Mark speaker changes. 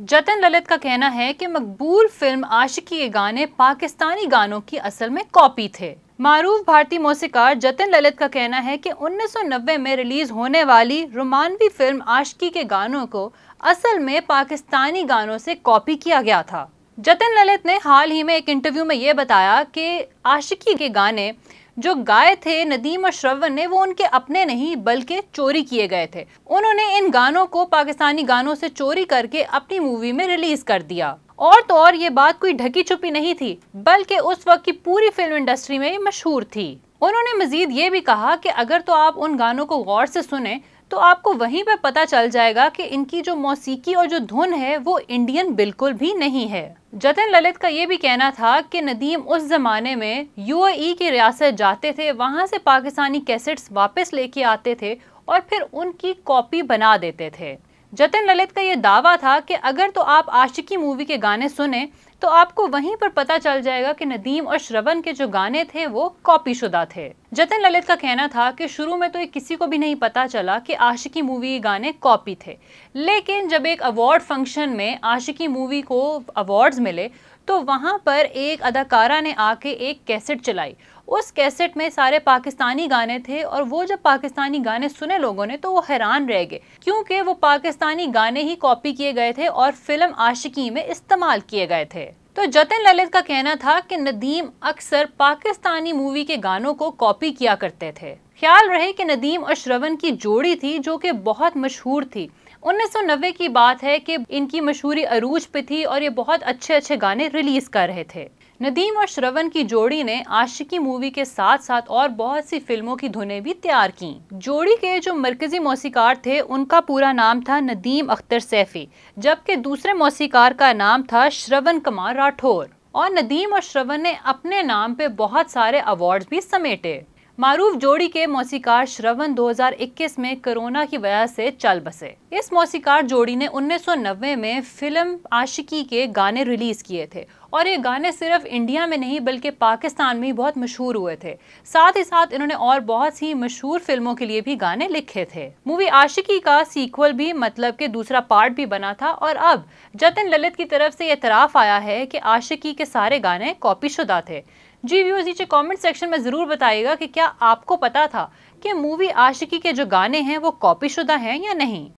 Speaker 1: जतन ललित का कहना है कि मकबूल फिल्म आशिकी के गाने पाकिस्तानी गानों की असल में कॉपी थे मारूफ भारतीय मौसीकार जतन ललित का कहना है कि 1990 में रिलीज होने वाली रोमानवी फिल्म आशिकी के गानों को असल में पाकिस्तानी गानों से कॉपी किया गया था जतन ललित ने हाल ही में एक इंटरव्यू में ये बताया कि आशिकी के गाने जो गाए थे नदीम और श्रवण ने वो उनके अपने नहीं बल्कि चोरी किए गए थे उन्होंने इन गानों को पाकिस्तानी गानों से चोरी करके अपनी मूवी में रिलीज कर दिया और तो और ये बात कोई ढकी छुपी नहीं थी बल्कि उस वक्त की पूरी फिल्म इंडस्ट्री में मशहूर थी उन्होंने मजीद ये भी कहा कि अगर तो आप उन गानों को गौर से सुने तो आपको वहीं पर पता चल जाएगा कि इनकी जो मौसीकी और जो धुन है वो इंडियन बिल्कुल भी नहीं है जतन ललित का ये भी कहना था कि नदीम उस ज़माने में यूएई e की रियासत जाते थे वहां से पाकिस्तानी कैसेट्स वापस लेके आते थे और फिर उनकी कॉपी बना देते थे जतन ललित का ये दावा था कि अगर तो आप आशिकी मूवी के गाने सुने तो आपको वहीं पर पता चल जाएगा कि नदीम और श्रवण के जो गाने थे वो कॉपीशुदा शुदा थे जतन ललित का कहना था कि शुरू में तो एक किसी को भी नहीं पता चला कि आशिकी मूवी गाने कॉपी थे लेकिन जब एक अवार्ड फंक्शन में आशिकी मूवी को अवार्ड्स मिले तो वहाँ पर एक अदाकारा ने आके एक कैसेट चलाई उस कैसेट में सारे पाकिस्तानी गाने थे और वो जब पाकिस्तानी गाने सुने लोगों ने तो वो हैरान रह गए क्योंकि वो पाकिस्तानी गाने ही कॉपी किए गए थे और फिल्म आशिकी में इस्तेमाल किए गए थे तो जतिन ललित का कहना था कि नदीम अक्सर पाकिस्तानी मूवी के गानों को कॉपी किया करते थे ख्याल रहे कि नदीम और श्रवण की जोड़ी थी जो कि बहुत मशहूर थी 1990 की बात है कि इनकी मशहूरी अरूज पे थी और ये बहुत अच्छे अच्छे गाने रिलीज कर रहे थे नदीम और श्रवण की जोड़ी ने आशिकी मूवी के साथ साथ और बहुत सी फिल्मों की धुनें भी तैयार की जोड़ी के जो मरकजी मौसीकार थे उनका पूरा नाम था नदीम अख्तर सैफी जबकि दूसरे मौसीकार का नाम था श्रवण कुमार राठौर और नदीम और श्रवण ने अपने नाम पे बहुत सारे अवार्ड्स भी समेटे मारूफ जोड़ी के मौसीकार श्रवण 2021 में कोरोना की वजह से चल बसे इस मौसीकार जोड़ी ने 1990 में फिल्म आशिकी के गाने रिलीज किए थे और ये गाने सिर्फ इंडिया में नहीं बल्कि पाकिस्तान में बहुत मशहूर हुए थे साथ ही साथ इन्होंने और बहुत सी मशहूर फिल्मों के लिए भी गाने लिखे थे मूवी आशिकी का सीक्वल भी मतलब के दूसरा पार्ट भी बना था और अब जतन ललित की तरफ से तराफ आया है कि आशिकी के सारे गाने कॉपी शुदा थे जी व्यूअर्स नीचे कमेंट सेक्शन में ज़रूर बताइएगा कि क्या आपको पता था कि मूवी आशिकी के जो गाने हैं वो कॉपीशुदा हैं या नहीं